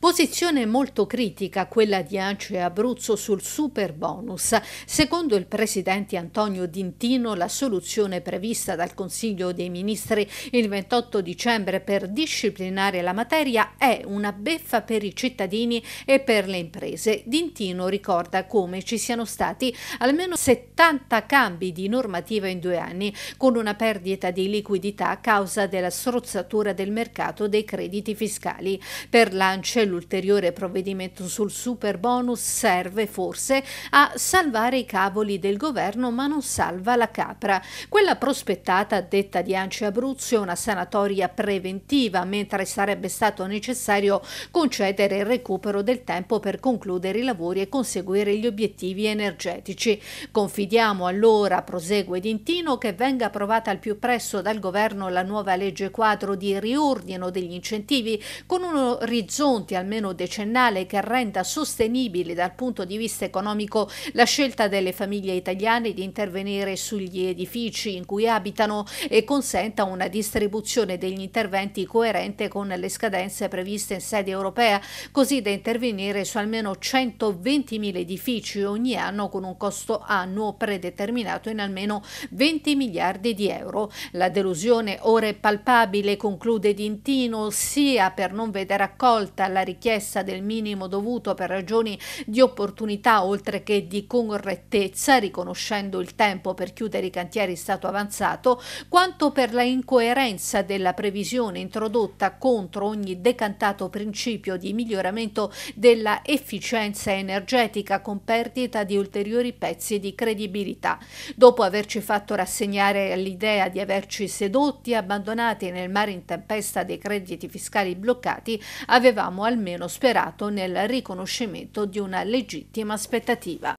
Posizione molto critica quella di ANCE Abruzzo sul super bonus. Secondo il presidente Antonio Dintino, la soluzione prevista dal Consiglio dei Ministri il 28 dicembre per disciplinare la materia è una beffa per i cittadini e per le imprese. Dintino ricorda come ci siano stati almeno 70 cambi di normativa in due anni, con una perdita di liquidità a causa della strozzatura del mercato dei crediti fiscali. Per l'ANCE l'ulteriore provvedimento sul super bonus serve forse a salvare i cavoli del governo ma non salva la capra. Quella prospettata detta di Anci Abruzzo è una sanatoria preventiva mentre sarebbe stato necessario concedere il recupero del tempo per concludere i lavori e conseguire gli obiettivi energetici. Confidiamo allora, prosegue Dintino, che venga approvata al più presto dal governo la nuova legge quadro di riordino degli incentivi con un orizzonte almeno decennale che renda sostenibile dal punto di vista economico la scelta delle famiglie italiane di intervenire sugli edifici in cui abitano e consenta una distribuzione degli interventi coerente con le scadenze previste in sede europea, così da intervenire su almeno 120.000 edifici ogni anno con un costo annuo predeterminato in almeno 20 miliardi di euro. La delusione ora è palpabile, conclude Dintino, sia per non vedere accolta la richiesta del minimo dovuto per ragioni di opportunità oltre che di correttezza, riconoscendo il tempo per chiudere i cantieri stato avanzato, quanto per la incoerenza della previsione introdotta contro ogni decantato principio di miglioramento della efficienza energetica con perdita di ulteriori pezzi di credibilità. Dopo averci fatto rassegnare l'idea di averci sedotti e abbandonati nel mare in tempesta dei crediti fiscali bloccati, avevamo al almeno sperato nel riconoscimento di una legittima aspettativa.